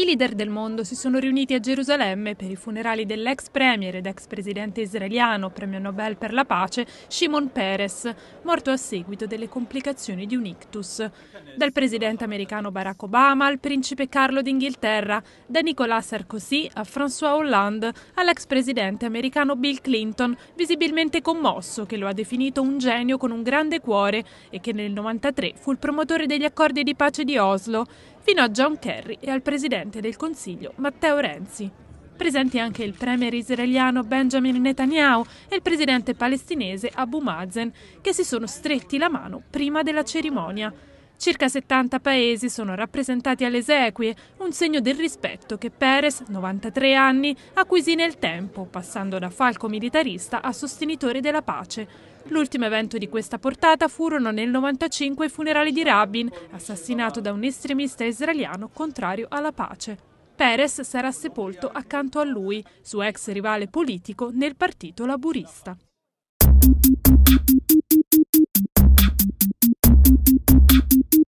I leader del mondo si sono riuniti a Gerusalemme per i funerali dell'ex premier ed ex presidente israeliano, premio Nobel per la pace, Shimon Peres, morto a seguito delle complicazioni di un ictus. Dal presidente americano Barack Obama al principe Carlo d'Inghilterra, da Nicolas Sarkozy a François Hollande, all'ex presidente americano Bill Clinton, visibilmente commosso, che lo ha definito un genio con un grande cuore e che nel 1993 fu il promotore degli accordi di pace di Oslo fino a John Kerry e al presidente del Consiglio Matteo Renzi. Presenti anche il premier israeliano Benjamin Netanyahu e il presidente palestinese Abu Mazen, che si sono stretti la mano prima della cerimonia. Circa 70 paesi sono rappresentati alle esequie, un segno del rispetto che Perez, 93 anni, acquisì nel tempo, passando da falco militarista a sostenitore della pace. L'ultimo evento di questa portata furono nel 1995 i funerali di Rabin, assassinato da un estremista israeliano contrario alla pace. Perez sarà sepolto accanto a lui, suo ex rivale politico nel partito laburista.